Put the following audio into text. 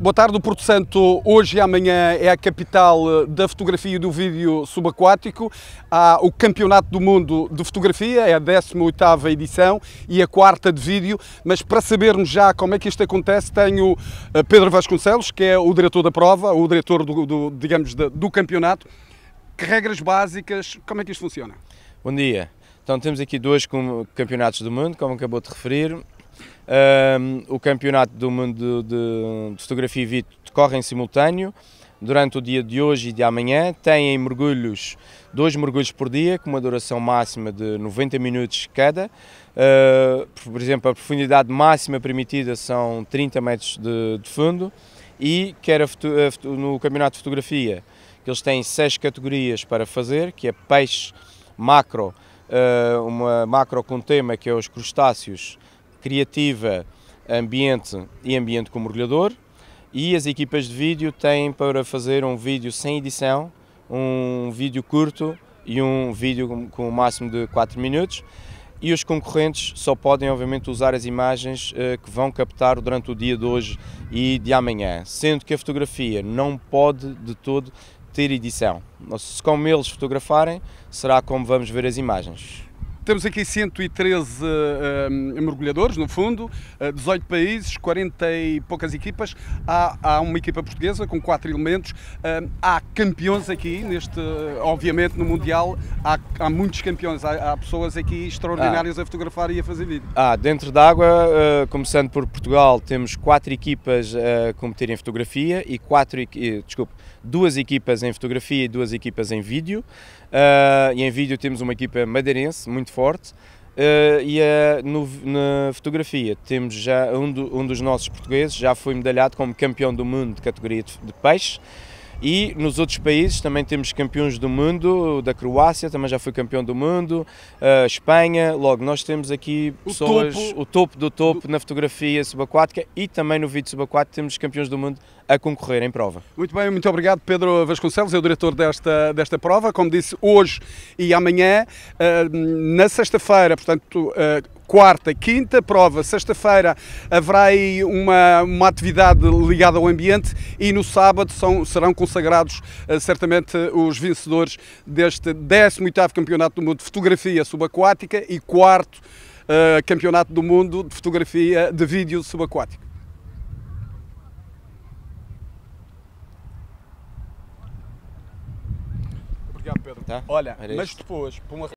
Boa tarde, Porto Santo hoje e amanhã é a capital eh, da fotografia e do vídeo subaquático. Há o Campeonato do Mundo de Fotografia, é a 18ª edição e a quarta de vídeo, mas para sabermos já como é que isto acontece, tenho eh, Pedro Vasconcelos, que é o diretor da prova, o diretor do, do digamos, do campeonato. Que regras básicas, como é que isto funciona? Bom dia. Então temos aqui dois campeonatos do mundo, como acabou de referir. Um, o Campeonato do Mundo de, de Fotografia Vito decorre em simultâneo durante o dia de hoje e de amanhã. Têm mergulhos, dois mergulhos por dia, com uma duração máxima de 90 minutos cada. Uh, por exemplo, a profundidade máxima permitida são 30 metros de, de fundo. E quer a, a, no campeonato de fotografia, que eles têm seis categorias para fazer, que é peixe, macro, uh, uma macro com tema que é os crustáceos, criativa, ambiente e ambiente com mergulhador. E as equipas de vídeo têm para fazer um vídeo sem edição, um vídeo curto e um vídeo com o um máximo de 4 minutos. E os concorrentes só podem, obviamente, usar as imagens eh, que vão captar durante o dia de hoje e de amanhã, sendo que a fotografia não pode de todo ter edição. se Como eles fotografarem, será como vamos ver as imagens. Temos aqui 113 uh, eh, mergulhadores, no fundo, 18 eh, países, 40 e poucas equipas. Há, há uma equipa portuguesa com quatro elementos. Eh, há campeões aqui, neste, obviamente, no Mundial. Há, há muitos campeões, há, há pessoas aqui extraordinárias ah. a fotografar e a fazer vídeo. Ah, dentro d'água, começando por Portugal, temos quatro equipas a competir em fotografia e quatro, desculpe, duas equipas em fotografia e duas equipas em vídeo. e em vídeo temos uma equipa madeirense, muito forte. Uh, e no, na fotografia temos já um, do, um, dos nossos portugueses, já foi medalhado como campeão do mundo de categoria de, de peixe. E nos outros países também temos campeões do mundo, da Croácia também já foi campeão do mundo, a eh, Espanha, logo nós temos aqui o pessoas, topo, o topo do topo do... na fotografia subaquática e também no vídeo subaquático temos campeões do mundo a concorrer em prova. Muito bem, muito obrigado Pedro Vasconcelos, é o diretor desta, desta prova, como disse hoje e amanhã, eh, na sexta-feira, portanto, eh, quarta, quinta prova, sexta-feira haverá aí uma, uma atividade ligada ao ambiente e no sábado são, serão consagrados eh, certamente os vencedores deste 18º Campeonato do Mundo de Fotografia Subaquática e quarto uh, Campeonato do Mundo de Fotografia de Vídeo Subaquático. Obrigado, Pedro. Tá. Olha, mas depois, por uma